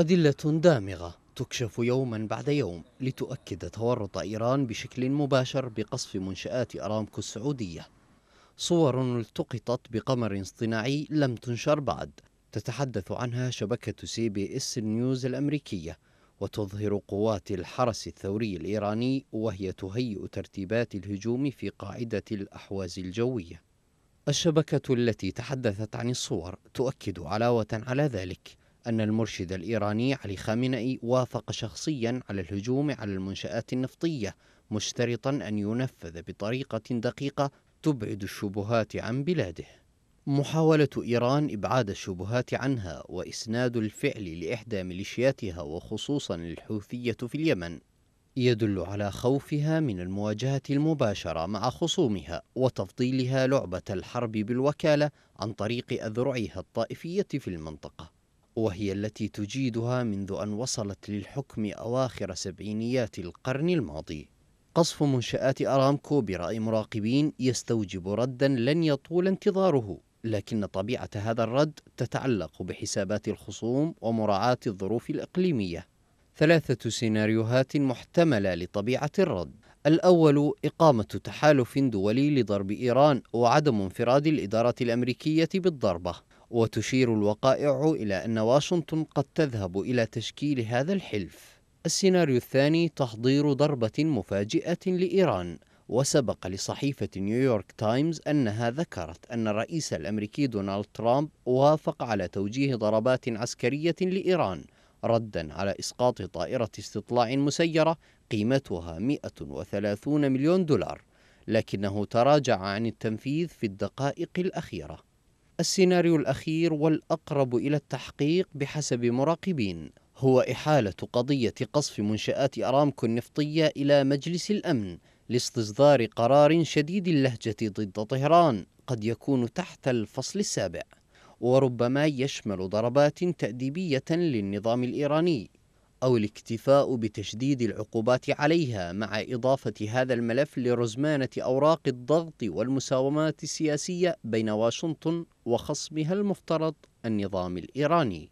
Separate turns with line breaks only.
أدلة دامغة تكشف يوما بعد يوم لتؤكد تورط إيران بشكل مباشر بقصف منشآت أرامكو السعودية صور التقطت بقمر اصطناعي لم تنشر بعد تتحدث عنها شبكة سي بي اس نيوز الأمريكية وتظهر قوات الحرس الثوري الإيراني وهي تهيئ ترتيبات الهجوم في قاعدة الأحواز الجوية الشبكة التي تحدثت عن الصور تؤكد علاوة على ذلك أن المرشد الإيراني علي خامنئي وافق شخصيا على الهجوم على المنشآت النفطية مشترطا أن ينفذ بطريقة دقيقة تبعد الشبهات عن بلاده محاولة إيران إبعاد الشبهات عنها وإسناد الفعل لإحدى ميليشياتها وخصوصا الحوثية في اليمن يدل على خوفها من المواجهة المباشرة مع خصومها وتفضيلها لعبة الحرب بالوكالة عن طريق أذرعها الطائفية في المنطقة وهي التي تجيدها منذ أن وصلت للحكم أواخر سبعينيات القرن الماضي قصف منشآت أرامكو برأي مراقبين يستوجب ردا لن يطول انتظاره لكن طبيعة هذا الرد تتعلق بحسابات الخصوم ومراعاة الظروف الإقليمية ثلاثة سيناريوهات محتملة لطبيعة الرد الأول إقامة تحالف دولي لضرب إيران وعدم انفراد الإدارة الأمريكية بالضربة وتشير الوقائع إلى أن واشنطن قد تذهب إلى تشكيل هذا الحلف السيناريو الثاني تحضير ضربة مفاجئة لإيران وسبق لصحيفة نيويورك تايمز أنها ذكرت أن الرئيس الأمريكي دونالد ترامب وافق على توجيه ضربات عسكرية لإيران ردا على إسقاط طائرة استطلاع مسيرة قيمتها 130 مليون دولار لكنه تراجع عن التنفيذ في الدقائق الأخيرة السيناريو الأخير والأقرب إلى التحقيق بحسب مراقبين هو إحالة قضية قصف منشآت أرامكو النفطية إلى مجلس الأمن لاستصدار قرار شديد اللهجة ضد طهران قد يكون تحت الفصل السابع وربما يشمل ضربات تأديبية للنظام الإيراني أو الاكتفاء بتشديد العقوبات عليها مع إضافة هذا الملف لرزمانة أوراق الضغط والمساومات السياسية بين واشنطن وخصمها المفترض النظام الإيراني